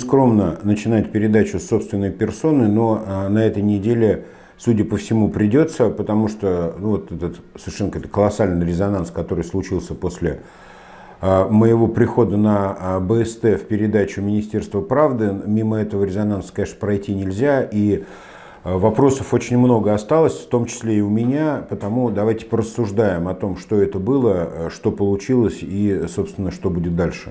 нескромно начинать передачу с собственной персоны, но а, на этой неделе, судя по всему, придется, потому что ну, вот этот совершенно это колоссальный резонанс, который случился после а, моего прихода на а, БСТ в передачу Министерства правды, мимо этого резонанса, конечно, пройти нельзя. И Вопросов очень много осталось, в том числе и у меня, потому давайте порассуждаем о том, что это было, что получилось и, собственно, что будет дальше.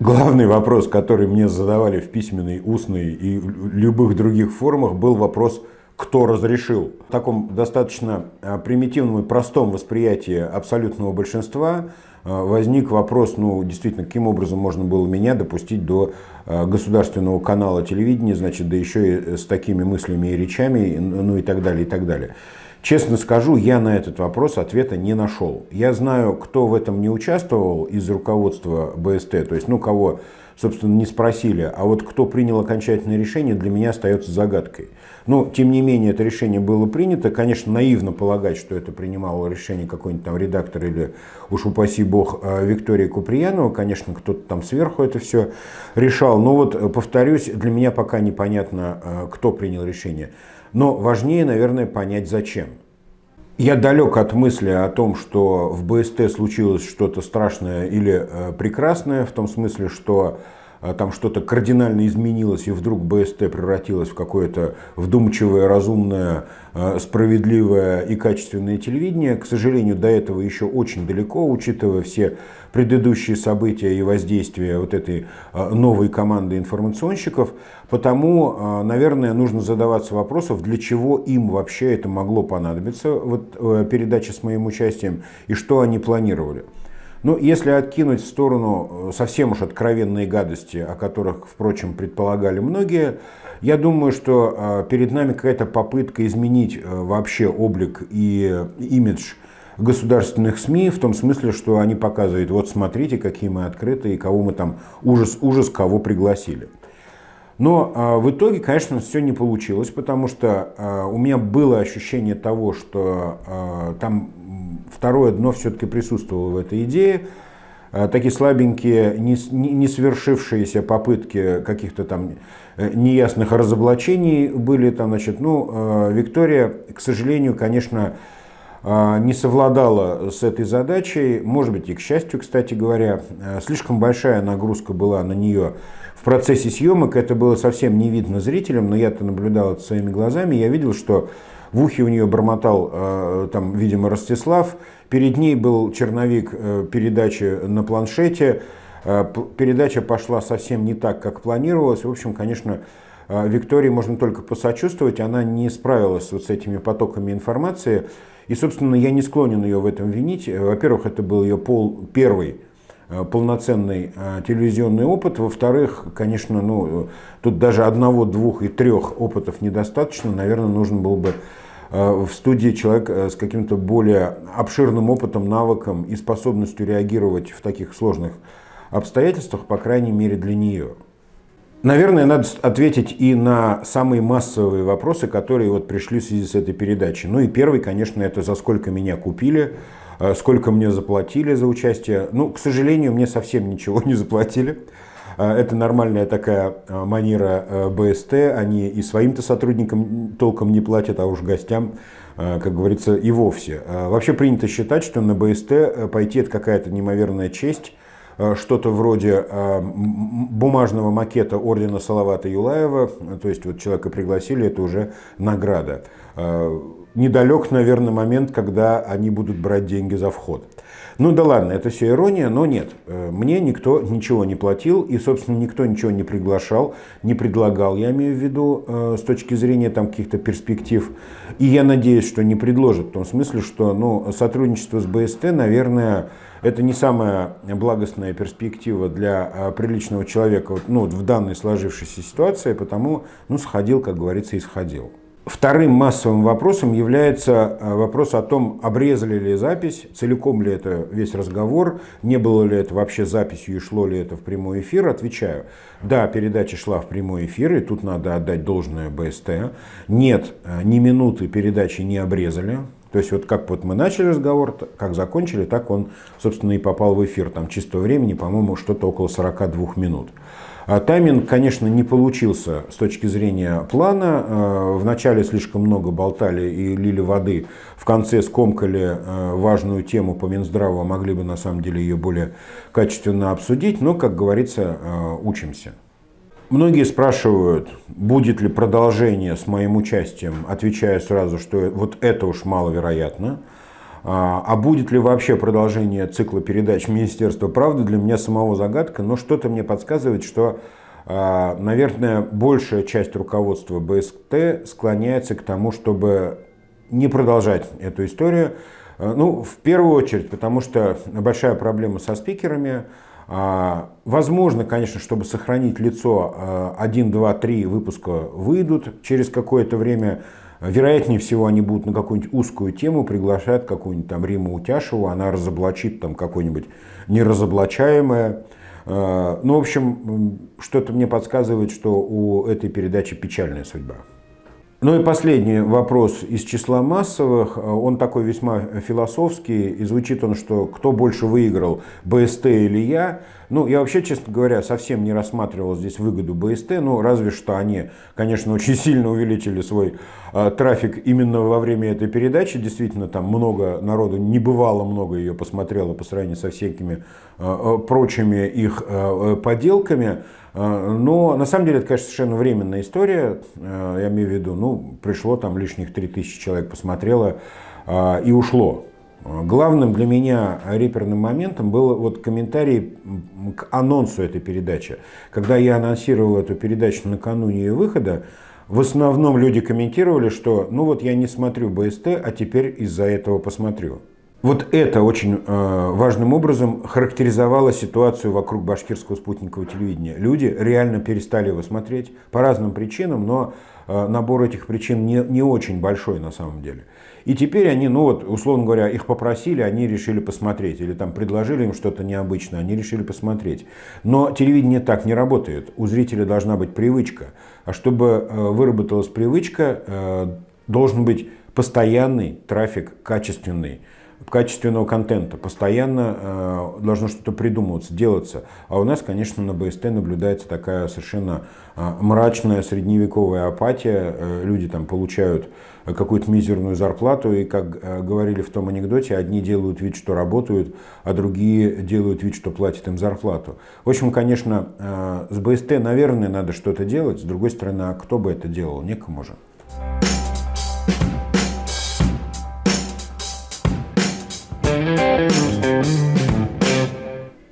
Главный вопрос, который мне задавали в письменной, устной и любых других формах, был вопрос, кто разрешил. В таком достаточно а, примитивном и простом восприятии абсолютного большинства а, возник вопрос, ну, действительно, каким образом можно было меня допустить до а, государственного канала телевидения, значит, да еще и с такими мыслями и речами, ну и так далее, и так далее. Честно скажу, я на этот вопрос ответа не нашел. Я знаю, кто в этом не участвовал из руководства БСТ, то есть, ну, кого, собственно, не спросили, а вот кто принял окончательное решение, для меня остается загадкой. Но, ну, тем не менее, это решение было принято. Конечно, наивно полагать, что это принимало решение какой-нибудь там редактор или, уж упаси бог, э, Виктория Куприянова. Конечно, кто-то там сверху это все решал. Но вот, э, повторюсь, для меня пока непонятно, э, кто принял решение. Но важнее, наверное, понять зачем. Я далек от мысли о том, что в БСТ случилось что-то страшное или э, прекрасное, в том смысле, что а, там что-то кардинально изменилось, и вдруг БСТ превратилось в какое-то вдумчивое, разумное, а, справедливое и качественное телевидение. К сожалению, до этого еще очень далеко, учитывая все предыдущие события и воздействие вот этой а, новой команды информационщиков. Потому, наверное, нужно задаваться вопросом, для чего им вообще это могло понадобиться, вот э, передача с моим участием, и что они планировали. Ну, если откинуть в сторону э, совсем уж откровенные гадости, о которых, впрочем, предполагали многие, я думаю, что э, перед нами какая-то попытка изменить э, вообще облик и имидж государственных СМИ в том смысле, что они показывают, вот смотрите, какие мы открыты и кого мы там, ужас, ужас, кого пригласили. Но э, в итоге, конечно, все не получилось, потому что э, у меня было ощущение того, что э, там второе дно все-таки присутствовало в этой идее. Э, такие слабенькие, не, не свершившиеся попытки каких-то там э, неясных разоблачений были там, значит, ну, э, Виктория, к сожалению, конечно, не совладала с этой задачей, может быть и к счастью, кстати говоря, слишком большая нагрузка была на нее в процессе съемок, это было совсем не видно зрителям, но я-то наблюдал это своими глазами, я видел, что в ухе у нее бормотал, э, там, видимо, Ростислав, перед ней был черновик э, передачи на планшете, э, передача пошла совсем не так, как планировалось, в общем, конечно, Виктории можно только посочувствовать, она не справилась вот с этими потоками информации, и, собственно, я не склонен ее в этом винить. Во-первых, это был ее пол первый Э, полноценный э, телевизионный опыт. Во-вторых, конечно, ну, э, тут даже одного, двух и трех опытов недостаточно. Наверное, нужен был бы в студии человек с каким-то более обширным опытом, навыком и способностью реагировать в таких сложных обстоятельствах, по крайней мере для нее. Наверное, надо ответить и на самые массовые вопросы, которые вот пришли в связи с этой передачей. Ну и первый, конечно, это «За сколько меня купили?», Э, сколько мне заплатили за участие. Ну, к сожалению, мне совсем ничего не заплатили. Э, это нормальная такая э, манера БСТ. Они и своим-то сотрудникам толком не платят, а уж гостям, как говорится, и вовсе. Вообще принято считать, что на БСТ пойти это какая-то неимоверная честь что-то вроде бумажного макета ордена Салавата Юлаева, то есть вот человека пригласили, это уже награда недалек, наверное, момент, когда они будут брать деньги за вход. Ну да ладно, это все ирония, но нет. Э, мне никто ничего не платил, и, собственно, никто ничего не приглашал, не предлагал, я имею в виду, э, с точки зрения там каких-то перспектив. И я надеюсь, что не предложат, в том смысле, что ну, сотрудничество с БСТ, наверное, это не самая благостная перспектива для э, приличного человека вот ну, в данной сложившейся ситуации, потому ну, сходил, как говорится, и сходил. Вторым массовым вопросом является э, вопрос о том, обрезали ли запись, целиком ли это весь разговор, не было ли это вообще записью и шло ли это в прямой эфир. Отвечаю, да, передача шла в прямой эфир, и тут надо отдать должное БСТ. Нет, э, ни минуты передачи не обрезали, то есть вот как вот мы начали разговор, как закончили, так он, собственно, и попал в эфир. Там чистого времени, по-моему, что-то около 42 минут. А тайминг, конечно, не получился с точки зрения плана. Э, вначале слишком много болтали и лили воды. В конце скомкали э, важную тему по Минздраву, а могли бы на самом деле ее более качественно обсудить. Но, как говорится, э, учимся. Многие спрашивают, будет ли продолжение с моим участием, отвечая сразу, что вот это уж маловероятно. А, а будет ли вообще продолжение цикла передач Министерства правды, для меня самого загадка, но что-то мне подсказывает, что, а, наверное, большая часть руководства БСТ склоняется к тому, чтобы не продолжать эту историю. А, ну, в первую очередь, потому что большая проблема со спикерами. Возможно, конечно, чтобы сохранить лицо, 1, 2, 3 выпуска выйдут через какое-то время. Вероятнее всего, они будут на какую-нибудь узкую тему, приглашают какую-нибудь там Риму Утяшеву, она разоблачит там какое-нибудь неразоблачаемое. Э, ну, в общем, что-то мне подсказывает, что у этой передачи печальная судьба. Ну и последний вопрос из числа массовых. Э, он такой весьма э, философский. И звучит он, что кто больше выиграл, БСТ или я? Ну, я вообще, честно говоря, совсем не рассматривал здесь выгоду БСТ. Ну, разве что они, конечно, очень сильно увеличили свой э, трафик именно во время этой передачи. Действительно, там много народу, не бывало много ее посмотрело по сравнению со всякими э, э прочими их э, поделками. А, но на самом деле это, конечно, совершенно временная история. А, я имею в виду, ну, пришло там лишних 3000 человек, посмотрело а, и ушло. Главным для меня реперным моментом был вот комментарий к анонсу этой передачи. Когда я анонсировал эту передачу накануне ее выхода, в основном люди комментировали, что ну вот я не смотрю БСТ, а теперь из-за этого посмотрю. Вот это очень э, важным образом характеризовало ситуацию вокруг башкирского спутникового телевидения. Люди реально перестали его смотреть по разным причинам, но э, набор этих причин не, не очень большой на самом деле. И теперь они, ну вот, условно говоря, их попросили, они решили посмотреть, или там предложили им что-то необычное, они решили посмотреть. Но телевидение так не работает, у зрителя должна быть привычка. А чтобы э, выработалась привычка, должен быть постоянный трафик, качественный качественного контента. Постоянно э, должно что-то придумываться, делаться. А у нас, конечно, на БСТ наблюдается такая совершенно э, мрачная средневековая апатия. Э, люди там получают какую-то мизерную зарплату, и, как э, говорили в том анекдоте, одни делают вид, что работают, а другие делают вид, что платят им зарплату. В общем, конечно, э, с БСТ, наверное, надо что-то делать. С другой стороны, а кто бы это делал? Некому же.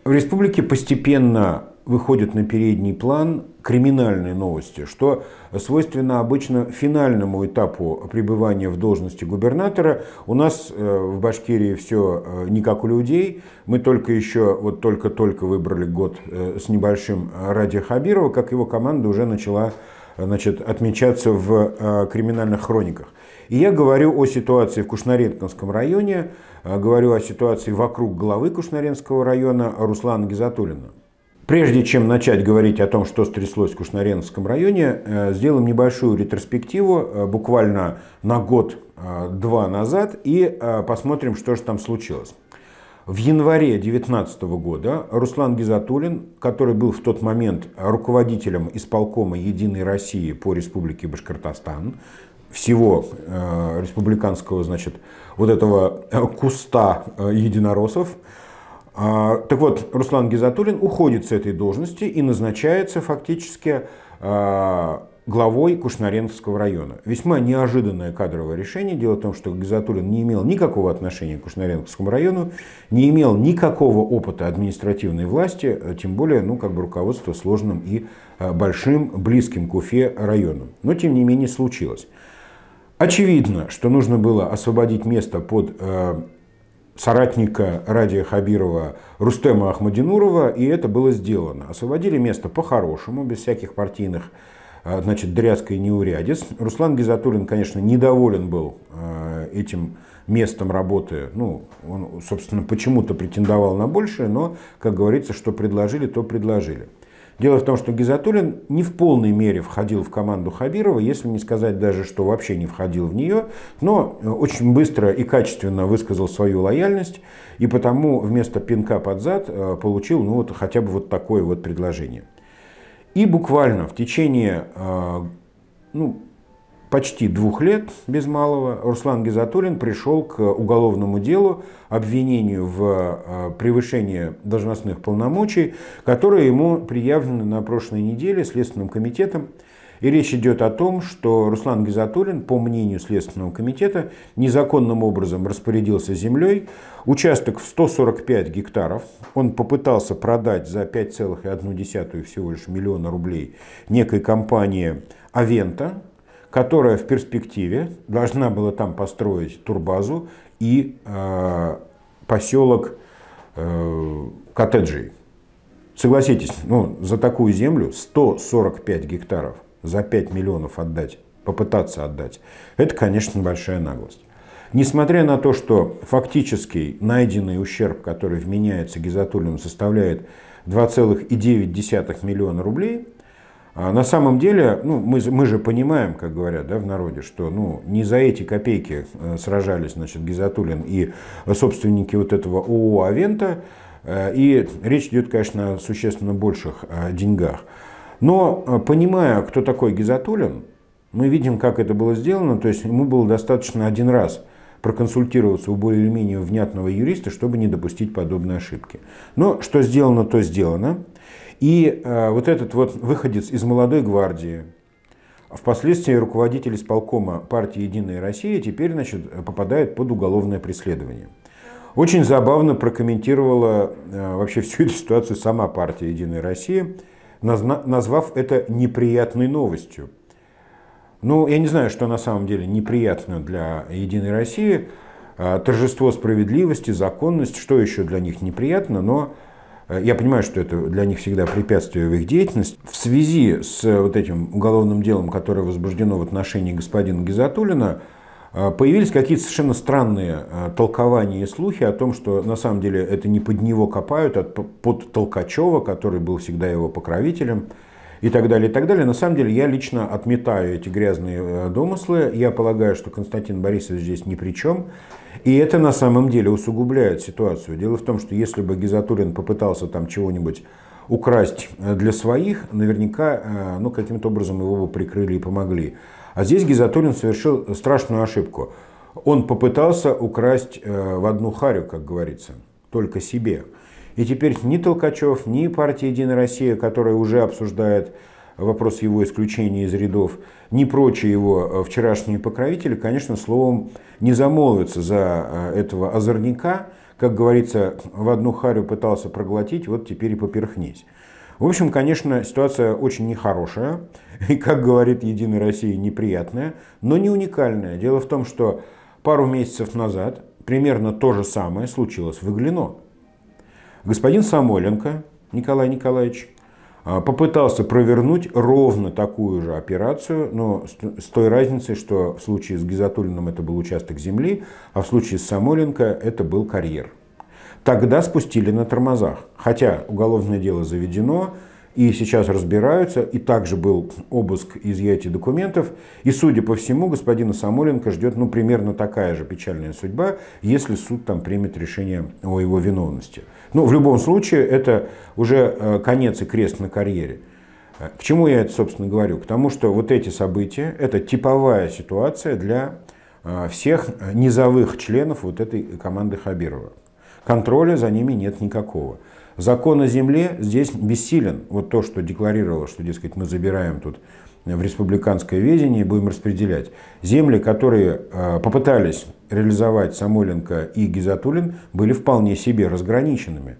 В республике постепенно выходят на передний план криминальные новости, что свойственно обычно финальному этапу пребывания в должности губернатора. У нас э, в Башкирии все э, не как у людей. Мы только еще, вот только-только выбрали год э, с небольшим Ради Хабирова, как его команда уже начала значит, отмечаться в э, криминальных хрониках. И я говорю о ситуации в Кушнаренкомском районе, э, говорю о ситуации вокруг главы Кушнаренского района Руслана Гизатуллина. Прежде чем начать говорить о том, что стряслось в Кушнаренском районе, э, сделаем небольшую ретроспективу, буквально на год-два назад, и посмотрим, что же там случилось. В январе 2019 года Руслан Гизатуллин, который был в тот момент руководителем исполкома «Единой России» по республике Башкортостан, всего э, республиканского, значит, вот этого э, куста э, единороссов. Э, так вот, Руслан Гизатуллин уходит с этой должности и назначается фактически э, главой Кушнаренковского района. Весьма неожиданное кадровое решение. Дело в том, что Гизатуллин не имел никакого отношения к Кушнаренковскому району, не имел никакого опыта административной власти, э, тем более ну, как бы руководства сложным и э, большим, близким к Уфе районом. Но тем не менее случилось. Очевидно, что нужно было освободить место под э, соратника Радия Хабирова Рустема Ахмадинурова, и это было сделано. Освободили место по-хорошему, без всяких партийных а, значит, дрязка и неурядиц. Руслан Гизатуллин, конечно, недоволен был а, этим местом работы. Ну, он, собственно, почему-то претендовал на большее, но, как говорится, что предложили, то предложили. Дело в том, что Гизатуллин не в полной мере входил в команду Хабирова, если не сказать даже, что вообще не входил в нее, но э, очень быстро и качественно высказал свою лояльность, и потому вместо пинка под зад э, получил ну, вот, хотя бы вот такое вот предложение. И буквально в течение а, ну, почти двух лет, без малого, Руслан Гизатуллин пришел к уголовному делу, обвинению в а, превышении должностных полномочий, которые ему приявлены на прошлой неделе Следственным комитетом и речь идет о том, что Руслан Гизатуллин, по мнению Следственного комитета, незаконным образом распорядился землей. Участок в 145 гектаров. Он попытался продать за 5,1 всего лишь миллиона рублей некой компании «Авента», которая в перспективе должна была там построить турбазу и э, поселок э, коттеджей. Согласитесь, ну, за такую землю 145 гектаров – за 5 миллионов отдать, попытаться отдать, это, конечно, большая наглость. Несмотря на то, что фактический найденный ущерб, который вменяется Гизатуллину составляет 2,9 миллиона рублей, а на самом деле, ну, мы, мы же понимаем, как говорят да, в народе, что ну, не за эти копейки э, сражались значит, Гизатуллин и собственники вот этого ООО «Авента», э, и речь идет, конечно, о существенно больших э, деньгах. Но э, понимая, кто такой Гизатуллин, мы видим, как это было сделано, то есть ему было достаточно один раз проконсультироваться у более или менее внятного юриста, чтобы не допустить подобной ошибки. Но что сделано, то сделано. И э, вот этот вот выходец из молодой гвардии, а впоследствии руководитель исполкома партии «Единая Россия», теперь значит, попадает под уголовное преследование. Очень забавно прокомментировала э, вообще всю эту ситуацию сама партия «Единая Россия», назвав это неприятной новостью. Ну, я не знаю, что на самом деле неприятно для «Единой России». А, торжество справедливости, законность, что еще для них неприятно, но а, я понимаю, что это для них всегда препятствие в их деятельности. В связи с э, вот этим уголовным делом, которое возбуждено в отношении господина Гизатулина, Э, появились какие-то совершенно странные э, толкования и слухи о том, что на самом деле это не под него копают, а под Толкачева, который был всегда его покровителем и так далее, и так далее. На самом деле я лично отметаю эти грязные э, домыслы. Я полагаю, что Константин Борисович здесь ни при чем. И это на самом деле усугубляет ситуацию. Дело в том, что если бы Гизатурин попытался там чего-нибудь украсть для своих, наверняка ну, каким-то образом его бы прикрыли и помогли. А здесь Гизатуллин совершил страшную ошибку. Он попытался украсть э, в одну харю, как говорится, только себе. И теперь ни Толкачев, ни партия «Единая Россия», которая уже обсуждает вопрос его исключения из рядов, ни прочие его э, вчерашние покровители, конечно, словом не замолвятся за э, этого озорника, как говорится, в одну харю пытался проглотить, вот теперь и поперхнись. В общем, конечно, ситуация очень нехорошая и, как говорит «Единая Россия», неприятная, но не уникальная. Дело в том, что пару месяцев назад примерно то же самое случилось в Иглино. Господин Самойленко Николай Николаевич а, попытался провернуть ровно такую же операцию, но с той разницей, что в случае с Гизатуллиным это был участок земли, а в случае с Самойленко это был карьер. Тогда спустили на тормозах. Хотя уголовное дело заведено, и сейчас разбираются, и также был обыск и изъятие документов, и, судя по всему, господина Самоленко ждет, ну, примерно такая же печальная судьба, если суд там примет решение о его виновности. Ну, в любом случае, это уже э, конец и крест на карьере. Э, к чему я это, собственно, говорю? К тому, что вот эти события – это типовая ситуация для э, всех низовых членов вот этой команды Хабирова. Контроля за ними нет никакого. Закон о земле здесь бессилен. Вот то, что декларировало, что, дескать, мы забираем тут в республиканское ведение будем распределять. Земли, которые э, попытались реализовать Самойленко и Гизатулин, были вполне себе разграниченными.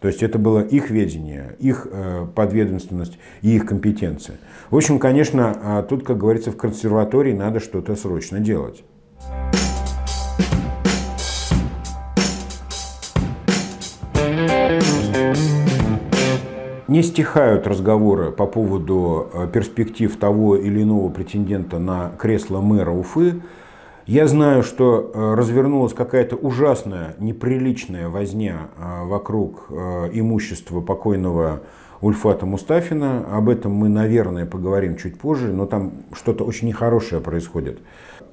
То есть это было их ведение, их э, подведомственность и их компетенция. В общем, конечно, а тут, как говорится, в консерватории надо что-то срочно делать. Не стихают разговоры по поводу э, перспектив того или иного претендента на кресло мэра Уфы. Я знаю, что э, развернулась какая-то ужасная, неприличная возня э, вокруг имущества покойного Ульфата Мустафина. Об этом мы, наверное, поговорим чуть позже, но там что-то очень нехорошее происходит.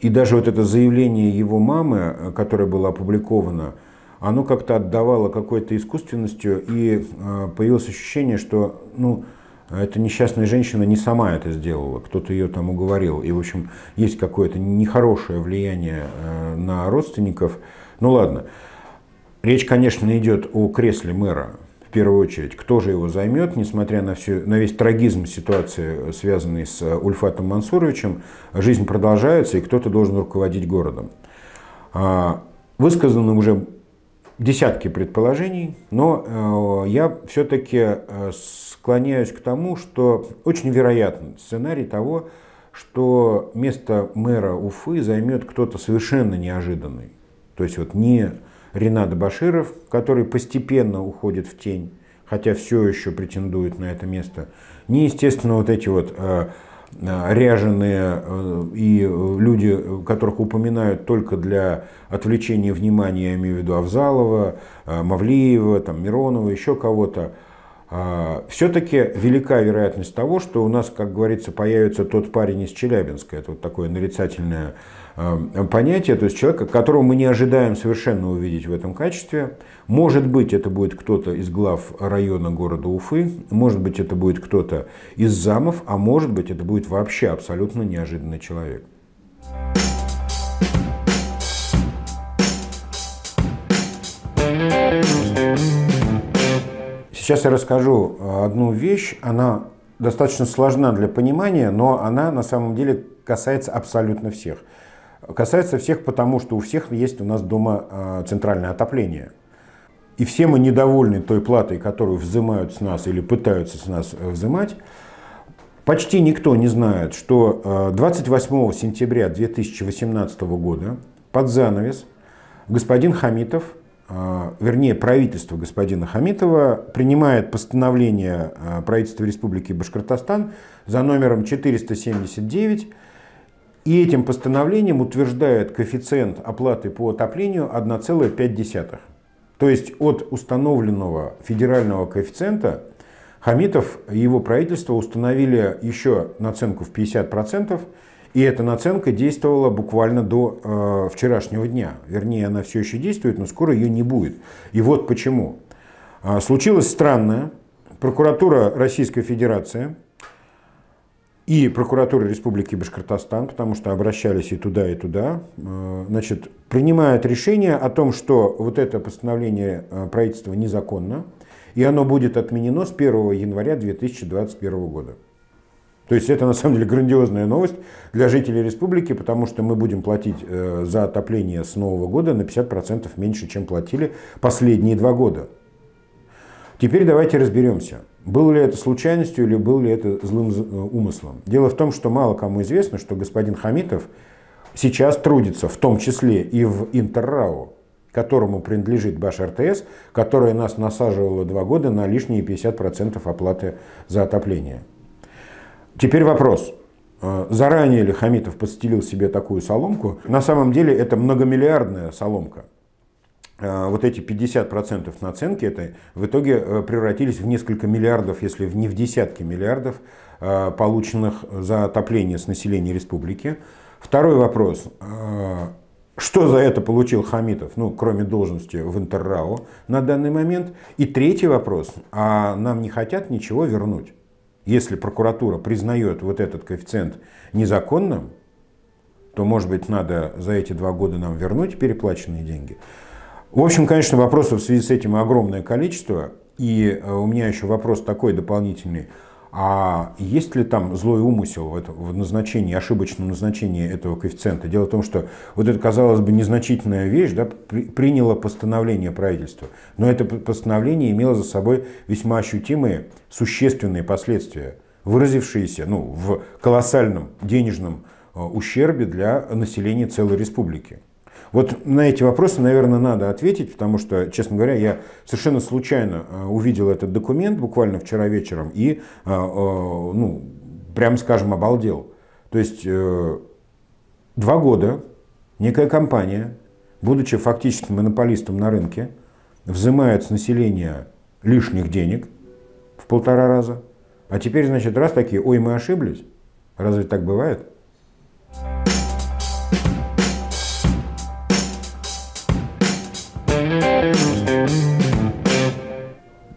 И даже вот это заявление его мамы, которое было опубликовано – оно как-то отдавало какой-то искусственностью, и а, появилось ощущение, что, ну, эта несчастная женщина не сама это сделала, кто-то ее там уговорил. И, в общем, есть какое-то нехорошее влияние э, на родственников. Ну ладно, речь, конечно, идет о кресле мэра в первую очередь. Кто же его займет, несмотря на, всю, на весь трагизм ситуации, связанной с э, Ульфатом Мансуровичем, жизнь продолжается, и кто-то должен руководить городом. А, Высказаны уже десятки предположений, но э, я все-таки э, склоняюсь к тому, что очень вероятен сценарий того, что место мэра Уфы займет кто-то совершенно неожиданный. То есть вот не Ренат Баширов, который постепенно уходит в тень, хотя все еще претендует на это место, не, естественно, вот эти вот э, Э, ряженые э, и люди, которых упоминают только для отвлечения внимания, я имею в виду Авзалова, э, Мавлиева, там, Миронова, еще кого-то – а, Все-таки велика вероятность того, что у нас, как говорится, появится тот парень из Челябинска. Это вот такое нарицательное а, понятие, то есть человека, которого мы не ожидаем совершенно увидеть в этом качестве. Может быть, это будет кто-то из глав района города Уфы, может быть, это будет кто-то из замов, а может быть, это будет вообще абсолютно неожиданный человек. Thank you Сейчас я расскажу э, одну вещь. Она достаточно сложна для понимания, но она на самом деле касается абсолютно всех. Касается всех, потому что у всех есть у нас дома э, центральное отопление. И все мы недовольны той платой, которую взимают с нас или пытаются с нас э, взимать. Почти никто не знает, что 28 сентября 2018 года под занавес господин Хамитов а, вернее, правительство господина Хамитова принимает постановление а, правительства Республики Башкортостан за номером 479 и этим постановлением утверждает коэффициент оплаты по отоплению 1,5. То есть от установленного федерального коэффициента Хамитов и его правительство установили еще наценку в 50%, и эта наценка действовала буквально до э, вчерашнего дня. Вернее, она все еще действует, но скоро ее не будет. И вот почему. Э, случилось странное. Прокуратура Российской Федерации и прокуратура Республики Башкортостан, потому что обращались и туда, и туда, э, значит, принимают решение о том, что вот это постановление э, правительства незаконно, и оно будет отменено с 1 января 2021 года. То есть это на самом деле грандиозная новость для жителей республики, потому что мы будем платить э, за отопление с Нового года на 50% меньше, чем платили последние два года. Теперь давайте разберемся, было ли это случайностью или был ли это злым э, умыслом. Дело в том, что мало кому известно, что господин Хамитов сейчас трудится, в том числе и в Интеррау, которому принадлежит Баш РТС, которая нас насаживала два года на лишние 50% оплаты за отопление. Теперь вопрос. Э, заранее ли Хамитов подстелил себе такую соломку? На самом деле это многомиллиардная соломка. Э, вот эти 50% наценки этой в итоге э, превратились в несколько миллиардов, если не в десятки миллиардов, полученных за отопление с населения республики. Второй вопрос. Что за это получил Хамитов, ну, кроме должности в Интеррау на данный момент? И третий вопрос. А нам не хотят ничего вернуть? если прокуратура признает вот этот коэффициент незаконным, то, может быть, надо за эти два года нам вернуть переплаченные деньги. В общем, конечно, вопросов в связи с этим огромное количество. И э, у меня еще вопрос такой дополнительный. А есть ли там злой умысел в назначении, ошибочном назначении этого коэффициента? Дело в том, что вот эта, казалось бы, незначительная вещь да, при, приняло постановление правительства. Но это постановление имело за собой весьма ощутимые, существенные последствия, выразившиеся ну, в колоссальном денежном э, ущербе для населения целой республики. Вот на эти вопросы, наверное, надо ответить, потому что, честно говоря, я совершенно случайно э, увидел этот документ буквально вчера вечером и, э, э, ну, прямо скажем, обалдел. То есть два года некая компания, будучи фактически монополистом на рынке, взимает с населения лишних денег в полтора раза. А теперь, значит, раз такие, ой, мы ошиблись. Разве так бывает? Thank you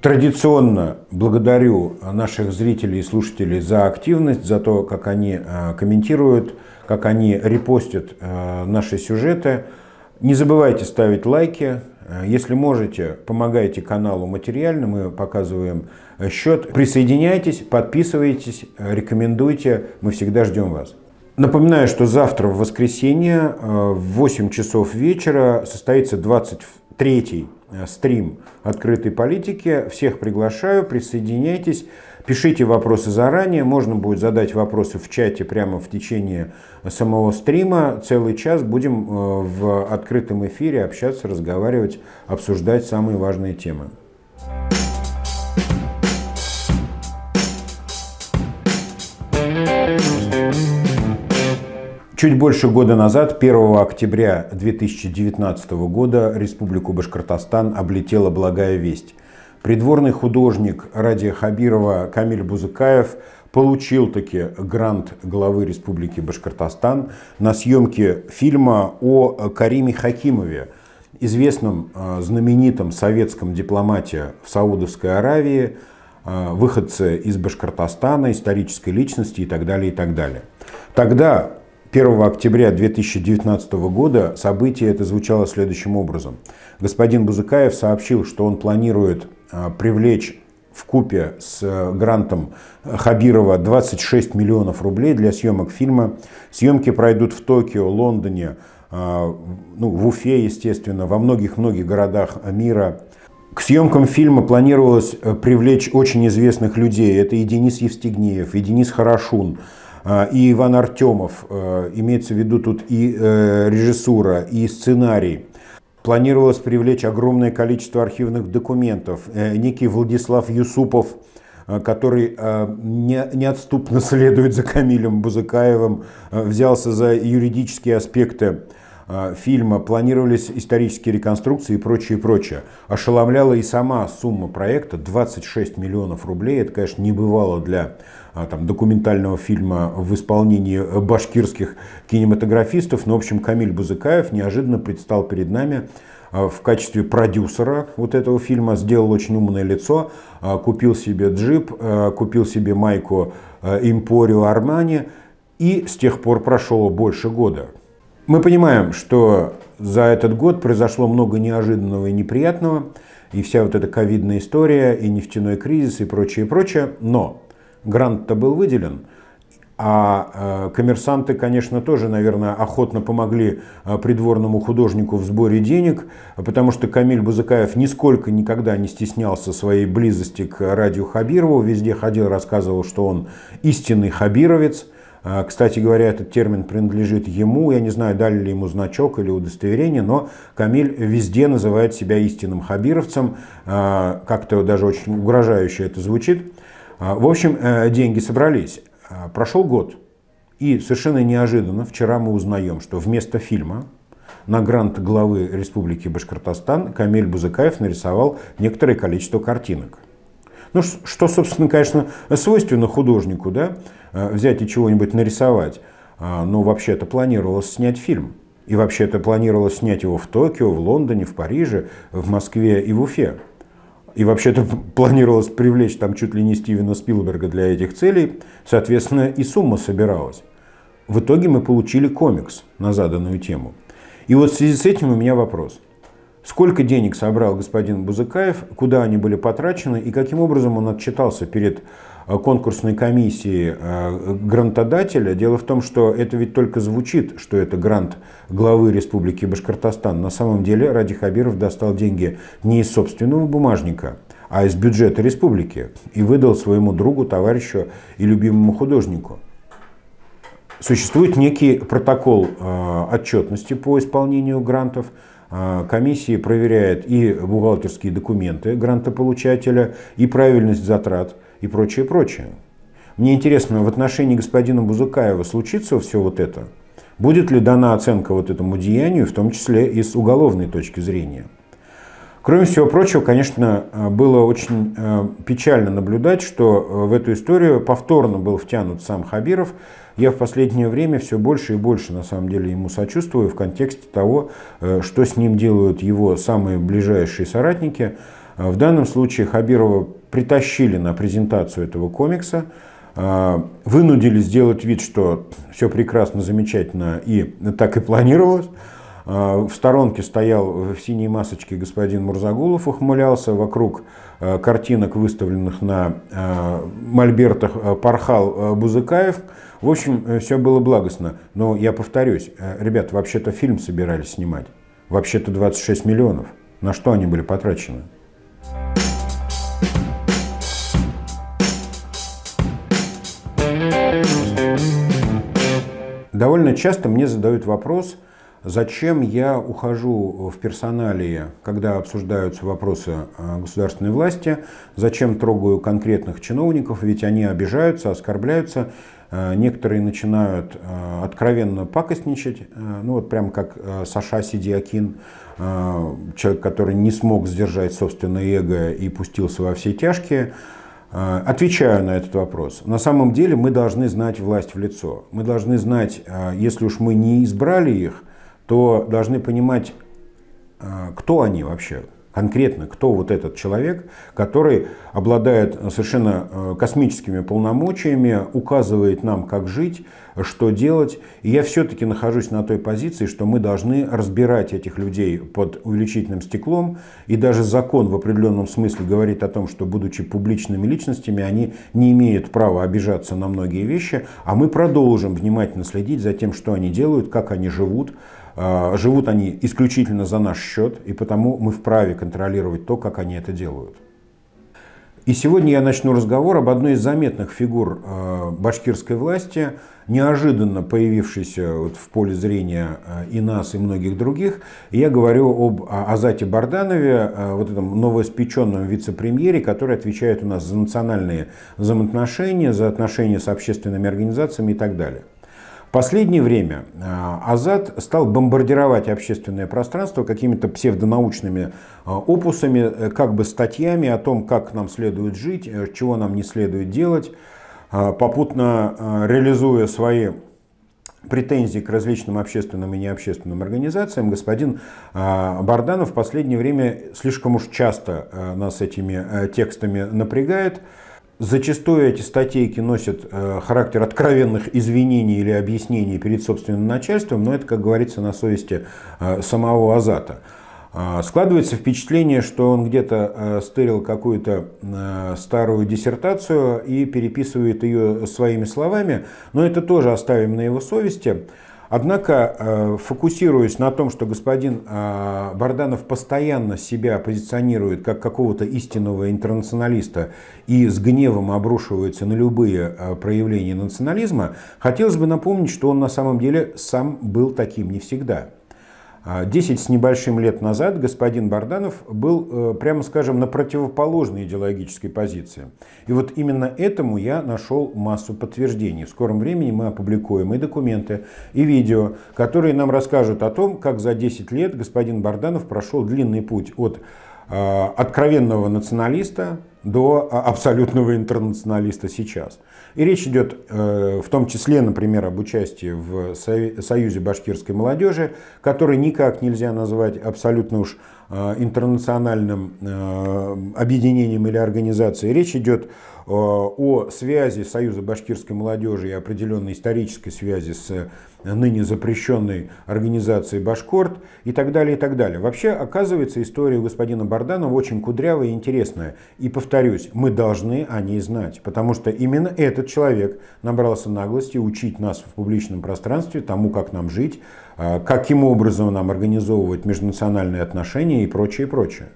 Традиционно благодарю наших зрителей и слушателей за активность, за то, как они э, комментируют, как они репостят э, наши сюжеты. Не забывайте ставить лайки. Э, если можете, помогайте каналу материально, мы показываем счет. Присоединяйтесь, подписывайтесь, рекомендуйте, мы всегда ждем вас. Напоминаю, что завтра в воскресенье в 8 часов вечера состоится 23-й Э, стрим открытой политики. Всех приглашаю, присоединяйтесь. Пишите вопросы заранее, можно будет задать вопросы в чате прямо в течение самого стрима. Целый час будем э, в открытом эфире общаться, разговаривать, обсуждать самые важные темы. Thank you Чуть больше года назад, 1 октября 2019 года, Республику Башкортостан облетела благая весть. Придворный художник Ради Хабирова Камиль Бузыкаев получил таки грант главы Республики Башкортостан на съемки фильма о Кариме Хакимове, известном э, знаменитом советском дипломате в Саудовской Аравии, э, выходце из Башкортостана, исторической личности и так далее, и так далее. Тогда 1 октября 2019 года событие это звучало следующим образом. Господин Бузыкаев сообщил, что он планирует а, привлечь в купе с э, грантом э, Хабирова 26 миллионов рублей для съемок фильма. Съемки пройдут в Токио, Лондоне, а, ну, в Уфе, естественно, во многих-многих городах мира. К съемкам фильма планировалось э, привлечь очень известных людей. Это и Денис Евстигнеев, и Денис Хорошун, а, и Иван Артемов, э, имеется в виду тут и э, режиссура, и сценарий. Планировалось привлечь огромное количество архивных документов. Э, некий Владислав Юсупов, который неотступно следует за Камилем Бузыкаевым, взялся за юридические аспекты фильма, планировались исторические реконструкции и прочее, прочее. Ошеломляла и сама сумма проекта, 26 миллионов рублей, это, конечно, не бывало для а, там, документального фильма в исполнении башкирских кинематографистов. Но, ну, в общем, Камиль Бузыкаев неожиданно предстал перед нами а, в качестве продюсера вот этого фильма, сделал очень умное лицо, а, купил себе джип, купил себе майку Emporio Армани и с тех пор прошло больше года. Мы понимаем, что за этот год произошло много неожиданного и неприятного, и вся вот эта ковидная история, и нефтяной кризис, и прочее, и прочее, но Грант-то был выделен, а э, коммерсанты, конечно, тоже, наверное, охотно помогли э, придворному художнику в сборе денег, потому что Камиль Бузыкаев нисколько никогда не стеснялся своей близости к радио Хабирову, везде ходил, рассказывал, что он истинный хабировец. Э, кстати говоря, этот термин принадлежит ему, я не знаю, дали ли ему значок или удостоверение, но Камиль везде называет себя истинным хабировцем, как-то даже очень угрожающе это звучит. А, в общем, э, деньги собрались. А, прошел год. И совершенно неожиданно вчера мы узнаем, что вместо фильма на грант главы Республики Башкортостан Камиль Бузыкаев нарисовал некоторое количество картинок. Ну, что, собственно, конечно, свойственно художнику, да, э, взять и чего-нибудь нарисовать. А, но вообще-то планировалось снять фильм. И вообще-то планировалось снять его в Токио, в Лондоне, в Париже, в Москве и в Уфе. И вообще-то планировалось привлечь там чуть ли не Стивена Спилберга для этих целей. Соответственно, и сумма собиралась. В итоге мы получили комикс на заданную тему. И вот в связи с этим у меня вопрос. Сколько денег собрал господин Бузыкаев, куда они были потрачены и каким образом он отчитался перед Э, конкурсной комиссии э, грантодателя. Дело в том, что это ведь только звучит, что это грант главы Республики Башкортостан. На самом деле Ради Хабиров достал деньги не из собственного бумажника, а из бюджета республики и выдал своему другу, товарищу и любимому художнику. Существует некий протокол э, отчетности по исполнению грантов, Комиссия проверяет и бухгалтерские документы грантополучателя, и правильность затрат, и прочее, прочее. Мне интересно, в отношении господина Бузукаева случится все вот это? Будет ли дана оценка вот этому деянию, в том числе и с уголовной точки зрения? Кроме всего прочего, конечно, э, было очень э, печально наблюдать, что э, в эту историю повторно был втянут сам Хабиров. Я в последнее время все больше и больше, на самом деле, ему сочувствую в контексте того, что с ним делают его самые ближайшие соратники. В данном случае Хабирова притащили на презентацию этого комикса, а, вынудили сделать вид, что все прекрасно, замечательно и так и планировалось. А, в сторонке стоял в синей масочке господин Мурзагулов, ухмылялся. Вокруг а, картинок, выставленных на мольбертах, Пархал Бузыкаев. В общем, э, все было благостно. Но я повторюсь, э, ребят, вообще-то фильм собирались снимать. Вообще-то 26 миллионов. На что они были потрачены? Довольно часто мне задают вопрос, зачем я ухожу в персоналии, когда обсуждаются вопросы э, государственной власти, зачем трогаю конкретных чиновников, ведь они обижаются, оскорбляются, э, некоторые начинают э, откровенно пакостничать, ну вот прям как Саша Сидиакин, человек, который не смог сдержать собственное эго и пустился во все тяжкие, Э, отвечаю на этот вопрос. На самом деле мы должны знать власть в лицо. Мы должны знать, э, если уж мы не избрали их, то должны понимать, э, кто они вообще, конкретно, кто вот этот человек, который обладает э, совершенно э, космическими полномочиями, указывает нам, как жить, что делать. И я все-таки нахожусь на той позиции, что мы должны разбирать этих людей под увеличительным стеклом. И даже закон в определенном смысле говорит о том, что, будучи публичными личностями, они не имеют права обижаться на многие вещи, а мы продолжим внимательно следить за тем, что они делают, как они живут, а, живут они исключительно за наш счет, и потому мы вправе контролировать то, как они это делают. И сегодня я начну разговор об одной из заметных фигур а, башкирской власти, неожиданно появившейся вот в поле зрения а, и нас, и многих других. я говорю об Азате Барданове, вот этом новоиспеченном вице-премьере, который отвечает у нас за национальные взаимоотношения, за отношения с общественными организациями и так далее последнее время а, Азад стал бомбардировать общественное пространство какими-то псевдонаучными а, опусами, э, как бы статьями о том, как нам следует жить, э, чего нам не следует делать, а, попутно реализуя свои претензии к различным общественным и необщественным организациям, господин Барданов в последнее время слишком уж часто нас этими э, текстами напрягает. Зачастую эти статейки носят э, характер откровенных извинений или объяснений перед собственным начальством, но это, как говорится, на совести э, самого Азата. Э, складывается впечатление, что он где-то стырил какую-то старую диссертацию и переписывает ее своими словами, но это тоже оставим на его совести. Однако, э, фокусируясь на том, что господин э, Барданов постоянно себя позиционирует как какого-то истинного интернационалиста и с гневом обрушивается на любые э, проявления национализма, хотелось бы напомнить, что он на самом деле сам был таким не всегда. А, десять с небольшим лет назад господин Барданов был, э, прямо скажем, на противоположной идеологической позиции. И вот именно этому я нашел массу подтверждений. В скором времени мы опубликуем и документы, и видео, которые нам расскажут о том, как за 10 лет господин Барданов прошел длинный путь от Э, откровенного националиста до э, абсолютного интернационалиста сейчас. И речь идет э, в том числе, например, об участии в Союзе башкирской молодежи, который никак нельзя назвать абсолютно уж интернациональным объединением или организацией. Речь идет о Э, о связи Союза башкирской молодежи и определенной исторической связи с э, ныне запрещенной организацией «Башкорт» и так далее, и так далее. Вообще, оказывается, история господина Барданова очень кудрявая и интересная. И, повторюсь, мы должны о ней знать, потому что именно этот человек набрался наглости учить нас в публичном пространстве тому, как нам жить, э, каким образом нам организовывать межнациональные отношения и прочее, и прочее.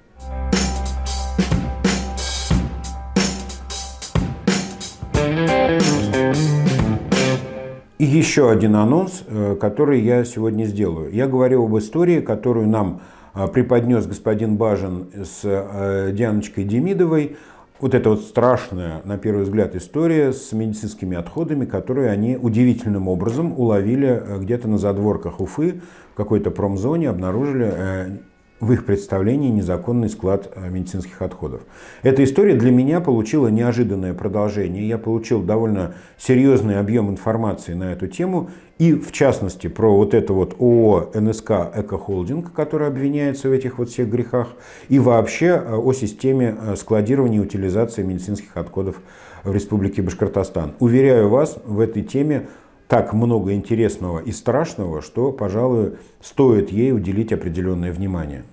И еще один анонс, э, который я сегодня сделаю. Я говорю об истории, которую нам э, преподнес господин Бажин с э, Дианочкой Демидовой. Вот эта вот страшная, на первый взгляд, история с медицинскими отходами, которые они удивительным образом уловили где-то на задворках Уфы, в какой-то промзоне, обнаружили в их представлении незаконный склад э, медицинских отходов. Эта история для меня получила неожиданное продолжение. Я получил довольно серьезный объем информации на эту тему. И в частности про вот это вот ООО НСК Экохолдинг, который обвиняется в этих вот всех грехах. И вообще э, о системе э, складирования и утилизации медицинских отходов в Республике Башкортостан. Уверяю вас, в этой теме так много интересного и страшного, что, пожалуй, стоит ей уделить определенное внимание.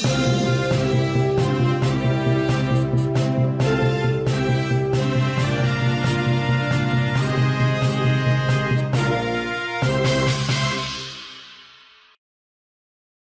Thank you